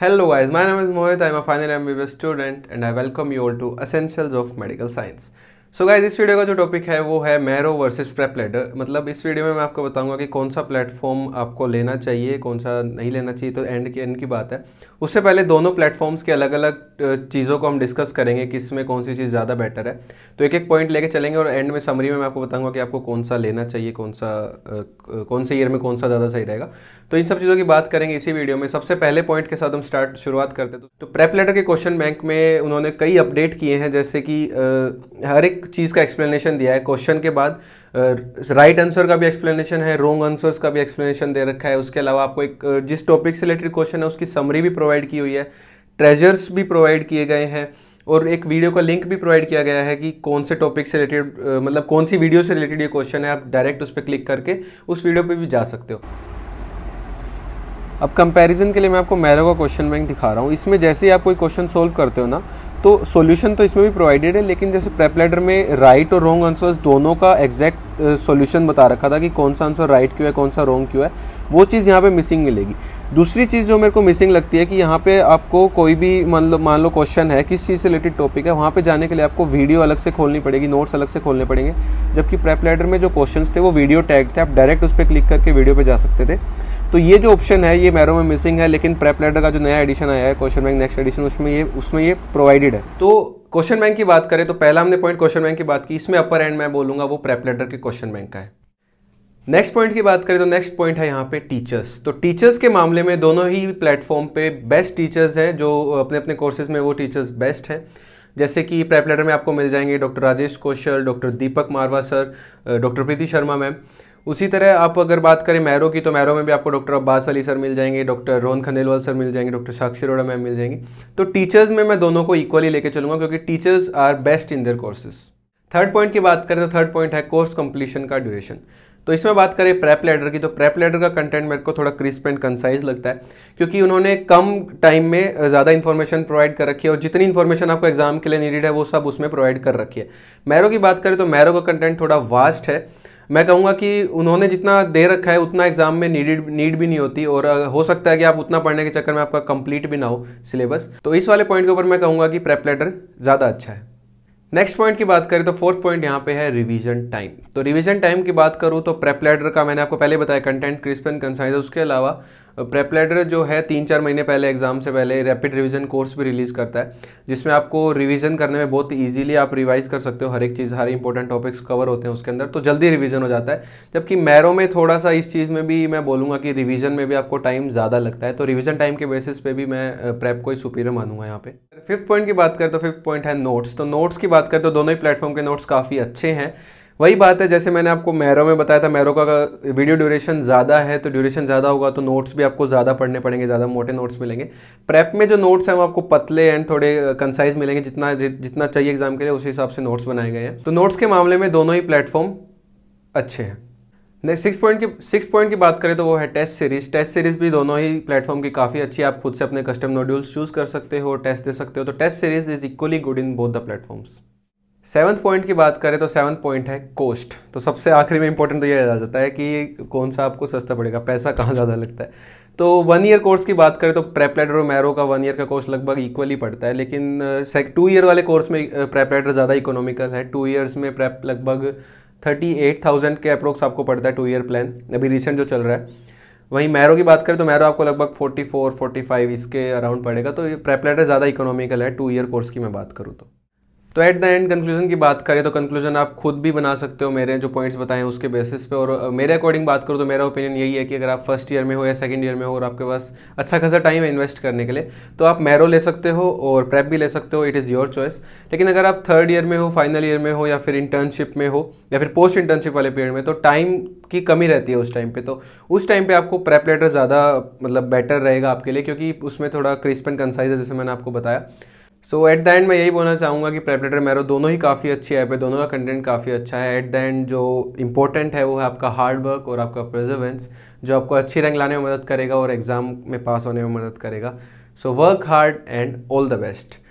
Hello guys, my name is Mohit, I am a final MBBS student and I welcome you all to Essentials of Medical Science. So guys इस video का जो topic है वो है marrow versus प्रेपलेडर मतलब इस video में मैं आपको बताऊंगा कि कौन सा प्लेटफॉर्म आपको लेना चाहिए कौन सा नहीं लेना चाहिए तो एंड की एंड की बात है उससे पहले दोनों प्लेटफॉर्म्स के अलग अलग चीज़ों को हम डिस्कस करेंगे कि इसमें कौन सी चीज़ ज़्यादा बेटर है तो एक एक पॉइंट लेके चलेंगे और एंड में समरी में मैं आपको बताऊँगा कि आपको कौन सा लेना चाहिए कौन सा कौन से ईयर में कौन सा ज़्यादा सही रहेगा तो इन सब चीज़ों की बात करेंगे इसी वीडियो में सबसे पहले पॉइंट के साथ हम स्टार्ट शुरुआत करते तो प्रेपलेटर तो के क्वेश्चन बैंक में उन्होंने कई अपडेट किए हैं जैसे कि हर एक चीज़ का एक्सप्लेनेशन दिया है क्वेश्चन के बाद राइट आंसर का भी एक्सप्लेनेशन है रोंग आंसर्स का भी एक्सप्लेनेशन दे रखा है उसके अलावा आपको एक जिस टॉपिक से रिलेटेड क्वेश्चन है उसकी समरी भी प्रोवाइड की हुई है ट्रेजर्स भी प्रोवाइड किए गए हैं और एक वीडियो का लिंक भी प्रोवाइड किया गया है कि कौन से टॉपिक से रिलेटेड मतलब कौन सी वीडियो से रिलेटेड ये क्वेश्चन है आप डायरेक्ट उस पर क्लिक करके उस वीडियो पर भी जा सकते हो अब कंपैरिजन के लिए मैं आपको मैरो का क्वेश्चन बैंक दिखा रहा हूँ इसमें जैसे ही आप कोई क्वेश्चन सोल्व करते हो ना तो सॉल्यूशन तो इसमें भी प्रोवाइडेड है लेकिन जैसे प्रेप लेटर में राइट और रॉन्ग आंसर्स दोनों का एग्जैक्ट सॉल्यूशन बता रखा था कि कौन सा आंसर राइट क्यों है कौन सा रॉन्ग क्यों है वो चीज़ यहाँ पे मिसिंग मिलेगी दूसरी चीज़ जो मेरे को मिसिंग लगती है कि यहाँ पे आपको कोई भी मान लो मान लो क्वेश्चन है किस चीज़ से रिलेटेड टॉपिक है वहाँ पे जाने के लिए आपको वीडियो अलग से खोलनी पड़ेगी नोट्स अलग से खोलने पड़ेंगे जबकि प्रेप लेटर में जो क्वेश्चन थे वो वीडियो टैग थे आप डायरेक्ट उस पर क्लिक करके वीडियो पर जा सकते थे तो ये जो ऑप्शन है ये मैरो में मिसिंग है लेकिन प्रेप लेटर का जो नया एडिशन आया है क्वेश्चन बैंक नेक्स्ट एडिशन उसमें ये उसमें ये प्रोवाइडेड है तो क्वेश्चन बैंक की बात करें तो पहला हमने पॉइंट क्वेश्चन बैंक की बात की इसमें अपर एंड मैं बोलूंगा वो प्रेप लेटर के क्वेश्चन बैंक का है नेक्स्ट पॉइंट की बात करें तो नेक्स्ट पॉइंट है यहाँ पे टीचर्स तो टीचर्स के मामले में दोनों ही प्लेटफॉर्म पे बेस्ट टीचर्स हैं जो अपने अपने कोर्सेज में वो टीचर्स बेस्ट हैं जैसे कि प्रेप लेटर में आपको मिल जाएंगे doctor Rajesh Kaushal doctor Deepak Marwah sir doctor Preeti Sharma ma'am उसी तरह आप अगर बात करें मैरो की तो मैरो में भी आपको डॉक्टर अब्बास अली सर मिल जाएंगे डॉक्टर रोहन खंडेलवाल सर मिल जाएंगे डॉक्टर साक्षी रोड़ा मैम मिल जाएंगे तो टीचर्स में मैं दोनों को इक्वली लेके चलूंगा क्योंकि teachers are best in their courses third point की बात करें तो थर्ड पॉइंट है कोर्स कंप्लीशन का ड्यूरेशन तो इसमें बात करें प्रेप लेडर की तो प्रेप लेडर का कंटेंट मेरे को थोड़ा क्रिस्प एंड कंसाइज लगता है क्योंकि उन्होंने कम टाइम में ज़्यादा इन्फॉर्मेशन प्रोवाइड कर रखी है और जितनी इन्फॉर्मेशन आपको एग्जाम के लिए नीडेड है वो सब उसमें प्रोवाइड कर रखी है मैरो की बात करें तो मैरो का कंटेंट थोड़ा वास्ट है मैं कहूँगा कि उन्होंने जितना दे रखा है उतना एग्जाम में नीडेड नीड भी नहीं होती और हो सकता है कि आप उतना पढ़ने के चक्कर में आपका कंप्लीट भी ना हो सिलेबस तो इस वाले पॉइंट के ऊपर मैं कहूँगा कि प्रेप लेटर ज़्यादा अच्छा है नेक्स्ट पॉइंट की बात करें तो फोर्थ पॉइंट यहाँ पे है रिवीजन टाइम तो रिवीजन टाइम की बात करूँ तो प्रेप लेटर का मैंने आपको पहले बताया कंटेंट क्रिस्पन कंसाइज उसके अलावा प्रेपलेटर जो है तीन चार महीने पहले एग्ज़ाम से पहले रैपिड रिवीजन कोर्स भी रिलीज़ करता है जिसमें आपको रिवीजन करने में बहुत ईजिली आप रिवाइज़ कर सकते हो हर एक चीज़ हर इंपॉर्टेंट टॉपिक्स कवर होते हैं उसके अंदर तो जल्दी रिवीजन हो जाता है जबकि मैरो में थोड़ा सा इस चीज़ में भी मैं बोलूँगा कि रिविजन में भी आपको टाइम ज़्यादा लगता है तो रिविज़न टाइम के बेसिस पर भी मैं प्रेप को ही सुपीरियर मानूंगा यहाँ पे फिफ्थ पॉइंट की बात करें तो फिफ्थ पॉइंट है नोट्स तो नोट्स की बात करें तो दोनों ही प्लेटफॉर्म के नोट्स काफ़ी अच्छे हैं वही बात है जैसे मैंने आपको मैरो में बताया था मैरो का वीडियो ड्यूरेशन ज़्यादा है तो ड्यूरेशन ज़्यादा होगा तो नोट्स भी आपको ज़्यादा पढ़ने पड़ेंगे ज़्यादा मोटे नोट्स मिलेंगे प्रेप में जो नोट्स हैं वो आपको पतले एंड थोड़े कंसाइज मिलेंगे जितना जितना चाहिए एग्जाम के लिए उस हिसाब से नोट्स बनाए गए हैं तो नोट्स के मामले में दोनों ही प्लेटफॉर्म अच्छे हैं नेक्स्ट सिक्स पॉइंट की सिक्स पॉइंट की बात करें तो वो है टेस्ट सीरीज टेस्ट सीरीज भी दोनों ही प्लेटफॉर्म की काफ़ी अच्छी है आप खुद से अपने कस्टम मॉड्यूल्स चूज कर सकते हो टेस्ट दे सकते हो तो test series is equally good in both the platforms seventh point की बात करें तो सेवन्थ पॉइंट है कोस्ट तो सबसे आखिरी में इंपॉर्टेंट तो ये आ जाता है कि कौन सा आपको सस्ता पड़ेगा पैसा कहाँ ज़्यादा लगता है तो वन ईयर कोर्स की बात करें तो प्रेपलेटर और मैरो का वन ईयर का कोर्स लगभग इक्वली पड़ता है लेकिन टू ईयर वाले कोर्स में प्रेपलेटर ज़्यादा इकोनॉमिकल है टू ईयर्स में प्रेप लगभग थर्टी एट थाउजेंड के अप्रोक्स आपको पड़ता है टू ईयर प्लान अभी रिसेंट जो चल रहा है वहीं मैरो की बात करें तो मैरो आपको लगभग फोर्टी फोर फोर्टी फाइव इसके अराउंड पड़ेगा तो ये प्रेपलेटर ज़्यादा इकोनॉमिकल है टू ईयर कोर्स की मैं बात करूँ तो तो एट द एंड कंक्लूजन की बात करें तो कंक्लूजन आप खुद भी बना सकते हो मेरे जो पॉइंट्स बताएं उसके बेसिस पे और मेरे अकॉर्डिंग बात करूँ तो मेरा ओपिनियन यही है कि अगर आप फर्स्ट ईयर में हो या सेकेंड ईयर में हो और आपके पास अच्छा खासा टाइम है इन्वेस्ट करने के लिए तो आप मैरो ले सकते हो और प्रेप भी ले सकते हो इट इज़ योर चॉइस लेकिन अगर आप थर्ड ईयर में हो फाइनल ईयर में हो या फिर इंटर्नशिप में हो या फिर पोस्ट इंटर्नशिप वाले पीरियड में तो टाइम की कमी रहती है उस टाइम पर तो उस टाइम पर आपको प्रेप लेटर ज़्यादा मतलब बेटर रहेगा आपके लिए क्योंकि उसमें थोड़ा क्रिस्प एंड कंसाइज है जैसे मैंने आपको बताया सो एट द एंड मैं यही बोलना चाहूँगा कि प्रेपरेटर मैरो दोनों ही काफ़ी अच्छी ऐप है दोनों का कंटेंट काफ़ी अच्छा है एट द एंड जो इंपॉर्टेंट है वो है आपका हार्ड वर्क और आपका प्रेजर्वेंस जो आपको अच्छी रैंक लाने में मदद करेगा और एग्ज़ाम में पास होने में मदद करेगा so work hard and all the best